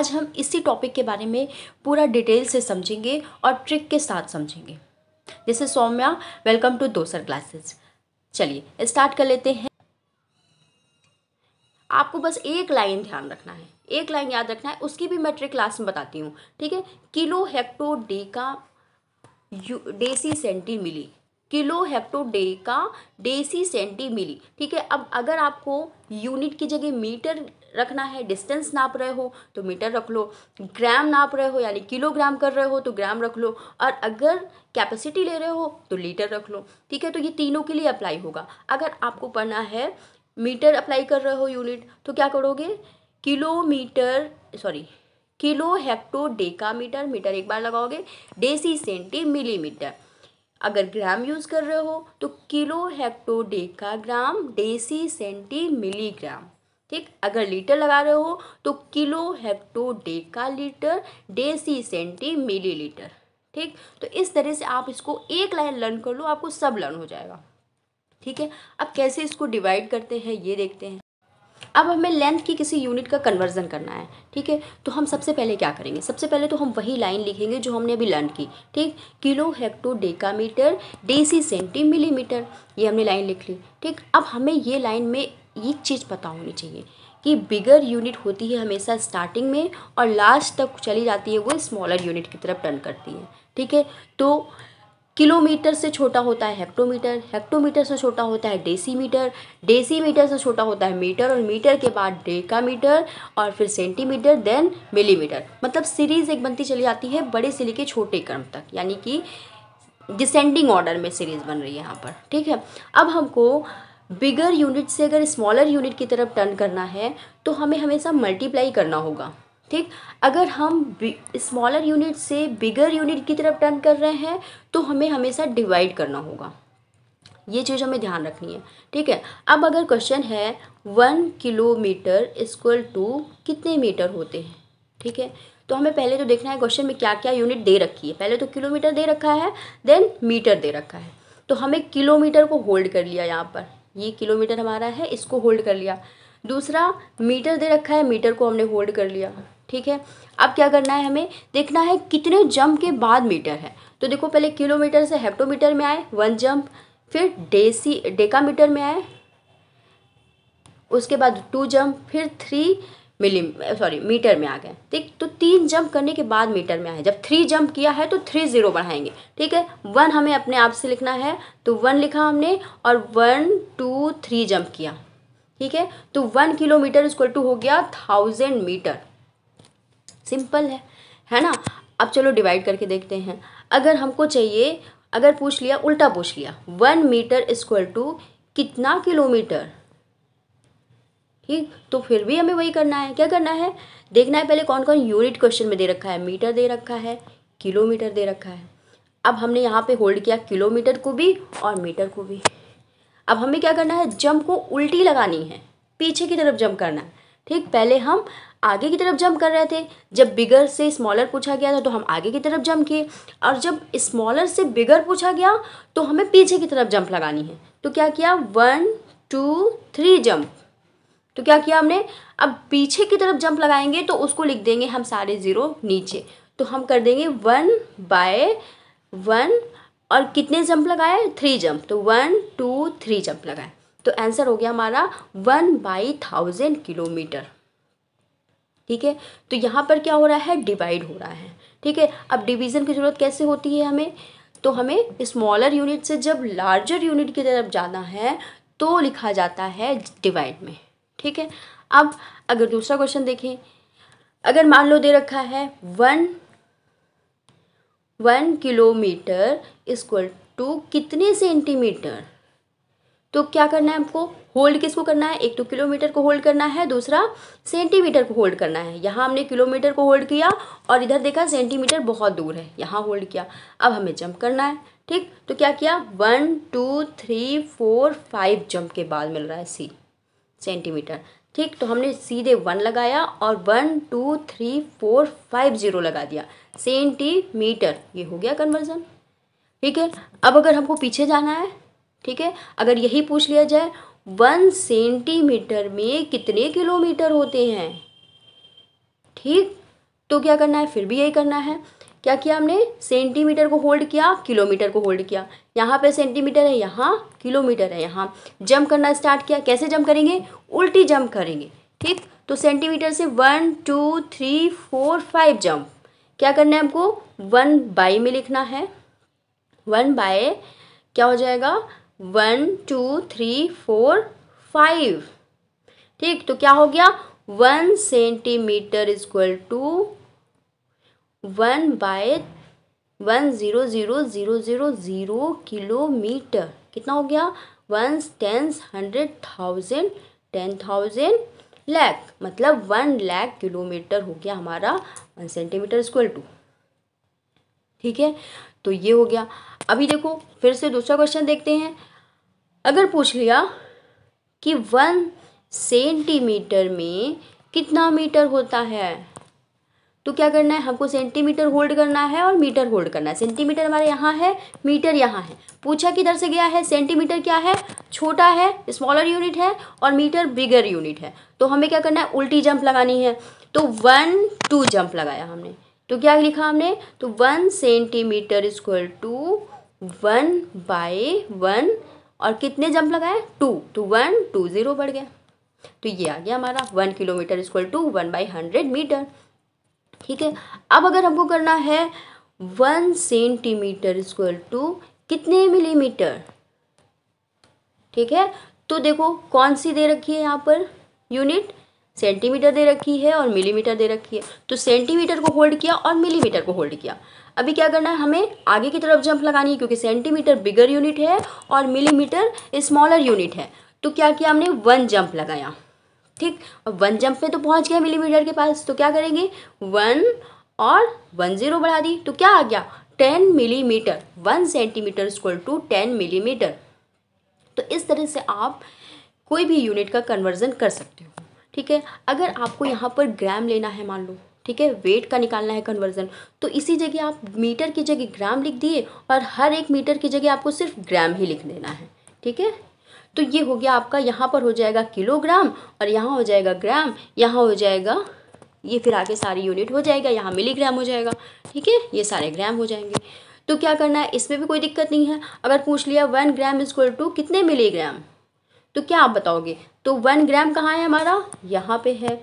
आज हम इसी टॉपिक के बारे में पूरा डिटेल से समझेंगे और ट्रिक के साथ समझेंगे जैसे सौम्या वेलकम टू दोसर क्लासेस चलिए स्टार्ट कर लेते हैं आपको बस एक लाइन ध्यान रखना है एक लाइन याद रखना है उसकी भी मैं ट्रिक क्लास में बताती हूँ ठीक है kilo hecto deca deci centi milli kilo hecto deca deci centi milli ठीक है अब अगर आपको यूनिट की जगह मीटर रखना है डिस्टेंस नाप रहे हो तो मीटर रख लो ग्राम नाप रहे हो यानी किलोग्राम कर रहे हो तो ग्राम रख लो और अगर कैपेसिटी ले रहे हो तो लीटर रख लो ठीक है तो ये तीनों के लिए अप्लाई होगा अगर आपको पढ़ना है मीटर अप्लाई कर रहे हो यूनिट तो क्या करोगे kilometre sorry kilo hecto deca metre metre एक बार लगाओगे डेसी सेंटी मिलीमीटर अगर ग्राम यूज़ कर रहे हो तो kilo hecto deca gram deci centi milligram ठीक अगर लीटर लगा रहे हो तो kilo hecto deca litre deci centi milli litre ठीक तो इस तरह से आप इसको एक लाइन लर्न कर लो आपको सब लर्न हो जाएगा ठीक है अब कैसे इसको डिवाइड करते हैं ये देखते हैं अब हमें लेंथ की किसी यूनिट का कन्वर्जन करना है ठीक है तो हम सबसे पहले क्या करेंगे सबसे पहले तो हम वही लाइन लिखेंगे जो हमने अभी लर्न की ठीक kilo hecto deca metre deci centi millimetre ये हमने लाइन लिख ली ठीक अब हमें ये लाइन में एक चीज़ पता होनी चाहिए कि बिगर यूनिट होती है हमेशा स्टार्टिंग में और लास्ट तक चली जाती है वो स्मॉलर यूनिट की तरफ टर्न करती है ठीक है तो किलोमीटर से छोटा होता है हेक्टोमीटर हेक्टोमीटर से छोटा होता है डेसीमीटर डेसीमीटर से छोटा होता है मीटर और मीटर के बाद डेकामीटर और फिर सेंटीमीटर देन मिलीमीटर मतलब सीरीज़ एक बनती चली जाती है बड़े से लेके छोटे क्रम तक यानी कि डिसेंडिंग ऑर्डर में सीरीज़ बन रही है यहाँ पर ठीक है अब हमको बिगर यूनिट से अगर स्मॉलर यूनिट की तरफ टर्न करना है तो हमें हमेशा मल्टीप्लाई करना होगा ठीक अगर हम स्मॉलर यूनिट से बिगर यूनिट की तरफ टर्न कर रहे हैं तो हमें हमेशा डिवाइड करना होगा ये चीज़ हमें ध्यान रखनी है ठीक है अब अगर क्वेश्चन है वन किलोमीटर स्क्वल टू कितने मीटर होते हैं ठीक है तो हमें पहले तो देखना है क्वेश्चन में क्या क्या यूनिट दे रखी है पहले तो किलोमीटर दे रखा है देन मीटर दे रखा है तो हमें किलोमीटर को होल्ड कर लिया यहाँ पर ये किलोमीटर हमारा है इसको होल्ड कर लिया दूसरा मीटर दे रखा है मीटर को हमने होल्ड कर लिया ठीक है अब क्या करना है हमें देखना है कितने जंप के बाद मीटर है तो देखो पहले किलोमीटर से हेप्टोमीटर में आए वन जंप फिर डेसी डेकामीटर में आए उसके बाद टू जंप फिर थ्री मिली सॉरी मीटर में आ गए ठीक तो तीन जंप करने के बाद मीटर में आए जब थ्री जंप किया है तो थ्री ज़ीरो बढ़ाएंगे ठीक है वन हमें अपने आप से लिखना है तो वन लिखा हमने और वन टू थ्री जंप किया ठीक है तो वन किलोमीटर इक्वल टू हो गया थाउजेंड मीटर सिंपल है है ना अब चलो डिवाइड करके देखते हैं अगर हमको चाहिए अगर पूछ लिया उल्टा पूछ लिया वन मीटर इसक्वल टू कितना किलोमीटर ठीक तो फिर भी हमें वही करना है क्या करना है देखना है पहले कौन कौन यूनिट क्वेश्चन में दे रखा है मीटर दे रखा है किलोमीटर दे रखा है अब हमने यहाँ पे होल्ड किया किलोमीटर को भी और मीटर को भी अब हमें क्या करना है जंप को उल्टी लगानी है पीछे की तरफ जंप करना है ठीक पहले हम आगे की तरफ जंप कर रहे थे जब बिगर से स्मॉलर पूछा गया था तो हम आगे की तरफ जंप किए और जब स्मॉलर से बिगर पूछा गया तो हमें पीछे की तरफ जंप लगानी है तो क्या किया वन टू थ्री जंप तो क्या किया हमने अब पीछे की तरफ जंप लगाएंगे तो उसको लिख देंगे हम सारे ज़ीरो नीचे तो हम कर देंगे वन बाय वन और कितने जंप लगाए थ्री जंप तो वन टू थ्री जंप लगाए तो आंसर हो गया हमारा वन बाई थाउजेंड किलोमीटर ठीक है तो यहाँ पर क्या हो रहा है डिवाइड हो रहा है ठीक है अब डिवीज़न की ज़रूरत कैसे होती है हमें तो हमें स्मॉलर यूनिट से जब लार्जर यूनिट की तरफ जाना है तो लिखा जाता है डिवाइड में ठीक है अब अगर दूसरा क्वेश्चन देखें अगर मान लो दे रखा है one one kilometre equal to कितने सेंटीमीटर तो क्या करना है आपको होल्ड किसको करना है एक तो किलोमीटर को होल्ड करना है दूसरा सेंटीमीटर को होल्ड करना है यहाँ हमने किलोमीटर को होल्ड किया और इधर देखा सेंटीमीटर बहुत दूर है यहाँ होल्ड किया अब हमें जंप करना है ठीक तो क्या किया one two three four five jump के बाद मिल रहा है सी सेंटीमीटर ठीक तो हमने सीधे वन लगाया और one two three four five zero लगा दिया सेंटीमीटर ये हो गया कन्वर्जन ठीक है अब अगर हमको पीछे जाना है ठीक है अगर यही पूछ लिया जाए वन सेंटीमीटर में कितने किलोमीटर होते हैं ठीक तो क्या करना है फिर भी यही करना है क्या किया हमने सेंटीमीटर को होल्ड किया किलोमीटर को होल्ड किया यहाँ पे सेंटीमीटर है यहाँ किलोमीटर है यहाँ जंप करना स्टार्ट किया कैसे जंप करेंगे उल्टी जंप करेंगे ठीक तो सेंटीमीटर से one two three four five jump क्या करना है हमको वन बाई में लिखना है वन बाय क्या हो जाएगा one two three four five ठीक तो क्या हो गया one centimetre is equal to one by one zero zero zero zero zero kilometre कितना हो गया one tens hundred thousand ten thousand lakh मतलब वन लैख किलोमीटर हो गया हमारा वन सेंटीमीटर इक्वल टू ठीक है तो ये हो गया अभी देखो फिर से दूसरा क्वेश्चन देखते हैं अगर पूछ लिया कि वन सेंटीमीटर में कितना मीटर होता है तो क्या करना है हमको सेंटीमीटर होल्ड करना है और मीटर होल्ड करना है सेंटीमीटर हमारे यहाँ है मीटर यहाँ है पूछा किधर से गया है सेंटीमीटर क्या है छोटा है स्मॉलर यूनिट है और मीटर बिगर यूनिट है तो हमें क्या करना है उल्टी जंप लगानी है तो वन टू जंप लगाया हमने तो क्या लिखा हमने तो one centimetre square to one by one और कितने जंप लगाए टू तो वन टू ज़ीरो बढ़ गया तो ये आ गया हमारा one kilometre equal to one by hundred metre ठीक है अब अगर हमको करना है वन सेंटीमीटर स्क्वल टू कितने मिलीमीटर ठीक है तो देखो कौन सी दे रखी है यहाँ पर यूनिट सेंटीमीटर दे रखी है और मिलीमीटर दे रखी है तो सेंटीमीटर को होल्ड किया और मिलीमीटर को होल्ड किया अभी क्या करना है हमें आगे की तरफ जंप लगानी है क्योंकि सेंटीमीटर बिगर यूनिट है और मिलीमीटर स्मॉलर यूनिट है तो क्या किया हमने वन जंप लगाया ठीक वन जंप में तो पहुंच गया मिलीमीटर के पास तो क्या करेंगे वन और वन ज़ीरो बढ़ा दी तो क्या आ गया ten millimetre one centimetre equal to ten millimetre तो इस तरह से आप कोई भी यूनिट का कन्वर्जन कर सकते हो ठीक है अगर आपको यहाँ पर ग्राम लेना है मान लो ठीक है वेट का निकालना है कन्वर्जन तो इसी जगह आप मीटर की जगह ग्राम लिख दिए और हर एक मीटर की जगह आपको सिर्फ ग्राम ही लिख देना है ठीक है तो ये हो गया आपका यहाँ पर हो जाएगा किलोग्राम और यहाँ हो जाएगा ग्राम यहाँ हो जाएगा ये फिर आगे सारी यूनिट हो जाएगा यहाँ मिलीग्राम हो जाएगा ठीक है ये सारे ग्राम हो जाएंगे तो क्या करना है इसमें भी कोई दिक्कत नहीं है अगर पूछ लिया वन ग्राम इक्वल टू कितने मिलीग्राम तो क्या आप बताओगे तो वन ग्राम कहाँ है हमारा यहाँ पे है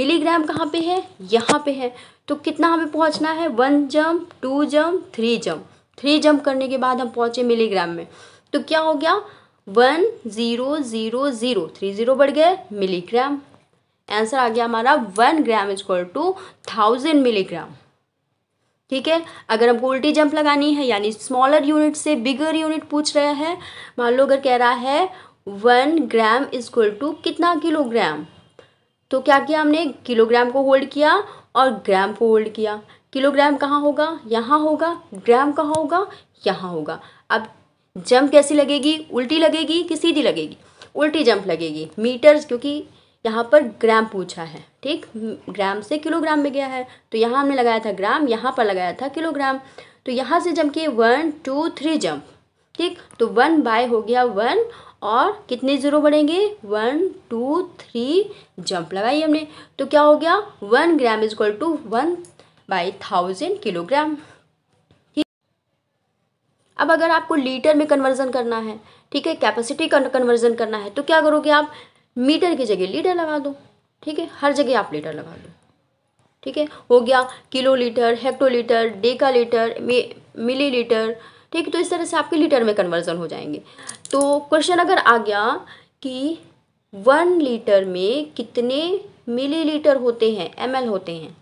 मिलीग्राम कहाँ पे है यहाँ पे है तो कितना हमें पहुँचना है one jump two jump three jump three jump करने के बाद हम पहुँचे मिलीग्राम में तो क्या हो गया one zero zero zero three zero बढ़ गए मिलीग्राम आंसर आ गया हमारा one gram equal to thousand milligram ठीक है अगर हमको उल्टी जंप लगानी है यानी स्मॉलर यूनिट से बिगर यूनिट पूछ रहे हैं मान लो अगर कह रहा है वन ग्राम इक्वल टू कितना किलोग्राम तो क्या किया हमने किलोग्राम को होल्ड किया और ग्राम को होल्ड किया किलोग्राम कहाँ होगा यहाँ होगा ग्राम कहाँ होगा यहाँ होगा अब जंप कैसी लगेगी उल्टी लगेगी कि सीधी लगेगी उल्टी जंप लगेगी मीटर्स क्योंकि यहाँ पर ग्राम पूछा है ठीक ग्राम से किलोग्राम में गया है तो यहाँ हमने लगाया था ग्राम यहाँ पर लगाया था किलोग्राम तो यहाँ से जंप किए वन टू थ्री जंप ठीक तो वन बाय हो गया वन और कितने ज़ीरो बढ़ेंगे वन टू थ्री जंप लगाई हमने तो क्या हो गया one gram is equal to one by thousand kilogram अब अगर आपको लीटर में कन्वर्जन करना है ठीक है कैपेसिटी का कन्वर्जन करना है तो क्या करोगे आप मीटर की जगह लीटर लगा दो ठीक है हर जगह आप लीटर लगा दो ठीक है हो गया kilo litre hectolitre deca litre milli litre ठीक है तो इस तरह से आपके लीटर में कन्वर्जन हो जाएंगे तो क्वेश्चन अगर आ गया कि वन लीटर में कितने मिलीलीटर होते हैं एम होते हैं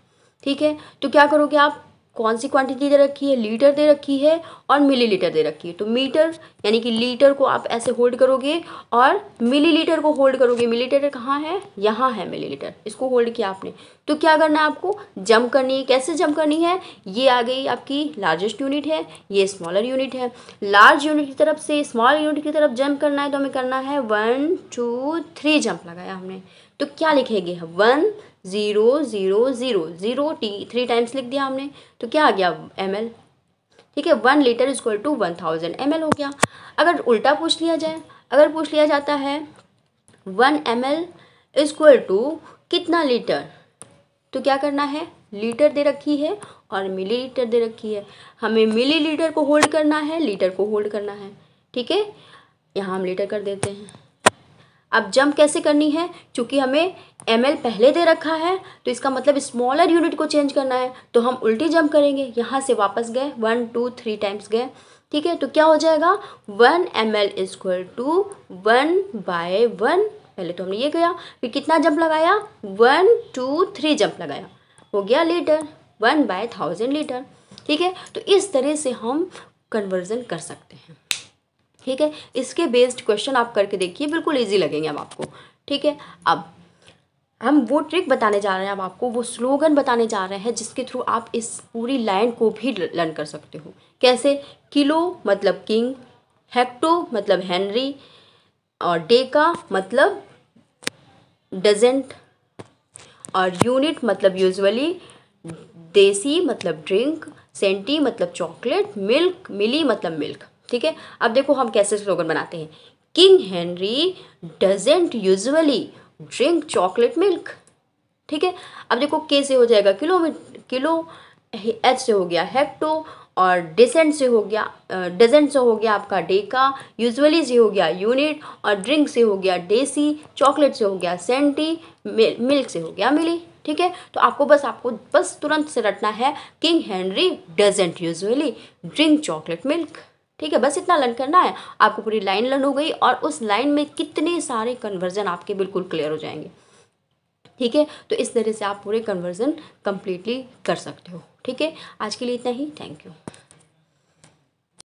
ठीक है तो क्या करोगे आप कौन सी क्वांटिटी दे रखी है लीटर दे रखी है और मिलीलीटर दे रखी है तो मीटर यानी कि लीटर को आप ऐसे होल्ड करोगे और मिलीलीटर को होल्ड करोगे मिलीलीटर कहाँ है यहाँ है मिलीलीटर इसको होल्ड किया आपने तो क्या करना है आपको जंप करनी है कैसे जंप करनी है ये आ गई आपकी लार्जेस्ट यूनिट है ये स्मॉलर यूनिट है लार्ज यूनिट की तरफ से स्मॉल यूनिट की तरफ जंप करना है तो हमें करना है वन टू थ्री जंप लगाया हमने तो क्या लिखेंगे one zero zero zero zero टी थ्री टाइम्स लिख दिया हमने तो क्या आ गया एम एल ठीक है one litre is equal to one thousand M L हो गया अगर उल्टा पूछ लिया जाए अगर पूछ लिया जाता है one M L is equal to कितना लीटर तो क्या करना है लीटर दे रखी है और मिली लीटर दे रखी है हमें मिली लीटर को होल्ड करना है लीटर को होल्ड करना है ठीक है यहाँ हम लीटर कर देते हैं अब जंप कैसे करनी है क्योंकि हमें एम पहले दे रखा है तो इसका मतलब स्मॉलर यूनिट को चेंज करना है तो हम उल्टी जंप करेंगे यहाँ से वापस गए वन टू थ्री टाइम्स गए ठीक है तो क्या हो जाएगा one M L is equal to one by one पहले तो हमने ये गया फिर कितना जंप लगाया वन टू थ्री जंप लगाया हो गया litre one by thousand litre ठीक है तो इस तरह से हम कन्वर्जन कर सकते हैं ठीक है इसके बेस्ड क्वेश्चन आप करके देखिए बिल्कुल ईजी लगेंगे अब आपको ठीक है अब हम वो ट्रिक बताने जा रहे हैं अब आपको वो स्लोगन बताने जा रहे हैं जिसके थ्रू आप इस पूरी लाइन को भी लर्न कर सकते हो कैसे किलो मतलब किंग हेक्टो मतलब हेनरी और डेका मतलब डजेंट और यूनिट मतलब यूजुअली देसी मतलब ड्रिंक सेंटी मतलब चॉकलेट मिल्क मिली मतलब मिल्क ठीक है अब देखो हम कैसे स्लोगन बनाते हैं King Henry doesn't usually drink chocolate milk ठीक है अब देखो के से हो जाएगा किलो किलो एच से हो गया हेक्टो और डिसेंट से हो गया डजेंट से हो गया आपका डेका यूजली से हो गया यूनिट और ड्रिंक से हो गया डेसी चॉकलेट से हो गया सेंटी मिल्क से हो गया मिली ठीक है तो आपको बस आपको बस तुरंत से रटना है King Henry doesn't usually drink chocolate milk ठीक है बस इतना लर्न करना है आपको पूरी लाइन लर्न हो गई और उस लाइन में कितने सारे कन्वर्जन आपके बिल्कुल क्लियर हो जाएंगे ठीक है तो इस तरह से आप पूरे कन्वर्जन कम्प्लीटली कर सकते हो ठीक है आज के लिए इतना ही थैंक यू